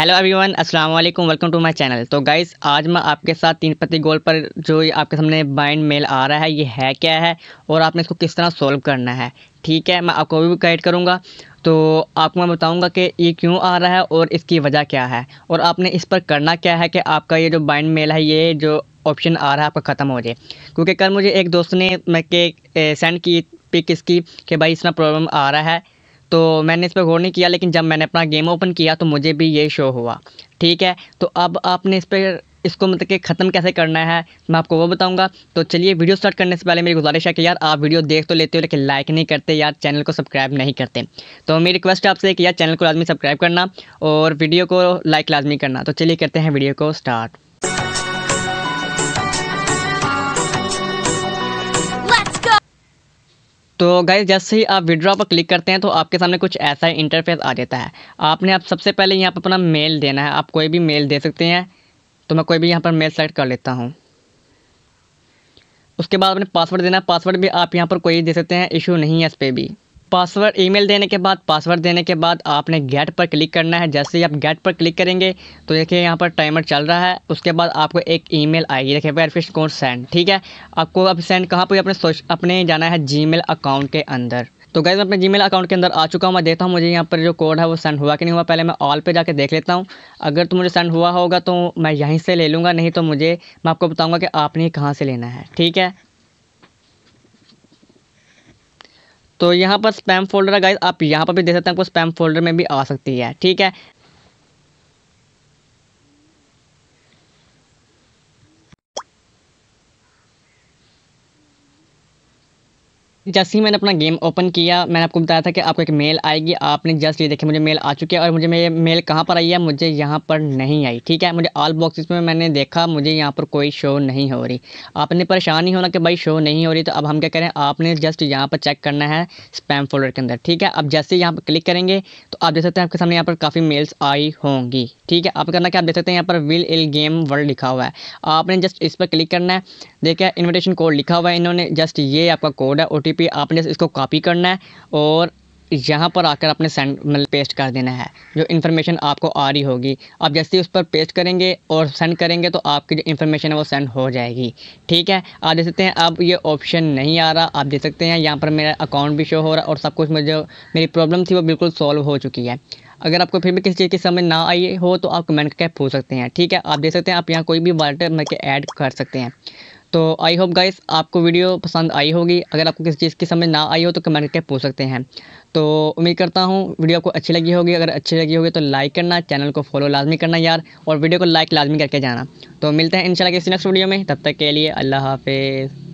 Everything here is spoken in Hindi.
हेलो एवरीवन अस्सलाम वालेकुम वेलकम टू माय चैनल तो गाइस आज मैं आपके साथ तीन पति गोल पर जो आपके सामने बाइंड मेल आ रहा है ये है क्या है और आपने इसको किस तरह सोल्व करना है ठीक है मैं आपको भी गाइड करूँगा तो आपको मैं बताऊंगा कि ये क्यों आ रहा है और इसकी वजह क्या है और आपने इस पर करना क्या है कि आपका ये जो बाइंड मेल है ये जो ऑप्शन आ रहा है आपका ख़त्म हो जाए क्योंकि कल मुझे एक दोस्त ने मैं के सेंड की पिक इसकी कि भाई इसमें प्रॉब्लम आ रहा है तो मैंने इस पर गौर नहीं किया लेकिन जब मैंने अपना गेम ओपन किया तो मुझे भी ये शो हुआ ठीक है तो अब आपने इस पर इसको मतलब कि ख़त्म कैसे करना है मैं आपको वो बताऊंगा तो चलिए वीडियो स्टार्ट करने से पहले मेरी गुजारिश है कि यार आप वीडियो देख तो लेते हो लेकिन लाइक नहीं करते यार चैनल को सब्सक्राइब नहीं करते तो मेरी रिक्वेस्ट है आपसे कि यार चैनल को लाजमी सब्सक्राइब करना और वीडियो को लाइक लाजमी करना तो चलिए करते हैं वीडियो को स्टार्ट तो गाइज जैसे ही आप विड्रॉ पर क्लिक करते हैं तो आपके सामने कुछ ऐसा ही इंटरफेस आ जाता है आपने आप सबसे पहले यहाँ पर अपना मेल देना है आप कोई भी मेल दे सकते हैं तो मैं कोई भी यहाँ पर मेल सेलेक्ट कर लेता हूँ उसके बाद अपने पासवर्ड देना है पासवर्ड भी आप यहाँ पर कोई दे सकते हैं इशू नहीं है इस पर भी पासवर्ड ईमेल देने के बाद पासवर्ड देने के बाद आपने गेट पर क्लिक करना है जैसे ही आप गेट पर क्लिक करेंगे तो देखिए यहाँ पर टाइमर चल रहा है उसके बाद आपको एक ईमेल आएगी देखिए वेरीफिश कोड सेंड ठीक है आपको अब सेंड कहाँ पर अपने अपने जाना है जी अकाउंट के अंदर तो गैस मैं अपने जी अकाउंट के अंदर आ चुका हूँ मैं देखता हूँ मुझे यहाँ पर जो कोड है वो सेंड हुआ कि नहीं हुआ पहले मैं ऑल पे जाके देख लेता हूँ अगर तो मुझे सेंड हुआ होगा तो मैं यहीं से ले लूँगा नहीं तो मुझे मैं आपको बताऊँगा कि आपने कहाँ से लेना है ठीक है तो यहाँ पर स्पैम फोल्डर है गाइज आप यहाँ पर भी देख सकते हैं आपको स्पैम फोल्डर में भी आ सकती है ठीक है जैसे ही मैंने अपना गेम ओपन किया मैंने आपको बताया था कि आपको एक मेल आएगी आपने जस्ट ये देखे मुझे मेल आ चुकी है और मुझे मेरे मेल कहाँ पर आई है मुझे यहाँ पर नहीं आई ठीक है मुझे ऑल बॉक्सेस में मैंने देखा मुझे यहाँ पर कोई शो नहीं हो रही आपने परेशान नहीं होना कि भाई शो नहीं हो रही तो अब हम क्या करें आपने जस्ट यहाँ पर चेक करना है स्पैम फोल्डर के अंदर ठीक है अब जैसे यहाँ पर क्लिक करेंगे तो आप देख सकते हैं आपके सामने यहाँ पर काफ़ी मेल्स आई होंगी ठीक है आप करना क्या आप देख सकते हैं यहाँ पर विल इल गेम वर्ल्ड लिखा हुआ है आपने जस्ट इस पर क्लिक करना है देखिए इन्विटेशन कोड लिखा हुआ है इन्होंने जस्ट ये आपका कोड है ओ ओ आपने इसको कॉपी करना है और यहाँ पर आकर आपने सेंड मतलब पेस्ट कर देना है जो इन्फॉर्मेशन आपको आ रही होगी आप जैसे ही उस पर पेस्ट करेंगे और सेंड करेंगे तो आपकी जो इन्फॉर्मेशन है वो सेंड हो जाएगी ठीक है आप देख सकते हैं अब ये ऑप्शन नहीं आ रहा आप देख सकते हैं यहाँ पर मेरा अकाउंट भी शो हो रहा और सब कुछ मुझे मेरी प्रॉब्लम थी वो बिल्कुल सॉल्व हो चुकी है अगर आपको फिर भी किसी चीज़ की समझ ना आई हो तो आप कमेंट करके पूछ सकते हैं ठीक है आप देख सकते हैं आप यहाँ कोई भी वाल्टर मैं ऐड कर सकते हैं तो आई होप गाइस आपको वीडियो पसंद आई होगी अगर आपको किसी चीज़ की समझ ना आई हो तो कमेंट करके पूछ सकते हैं तो उम्मीद करता हूँ वीडियो आपको अच्छी लगी होगी अगर अच्छी लगी होगी तो लाइक करना चैनल को फॉलो लाजमी करना यार और वीडियो को लाइक लाजमी करके जाना तो मिलते हैं इंशाल्लाह किसी नेक्स्ट वीडियो में तब तक के लिए अल्लाह हाफिज़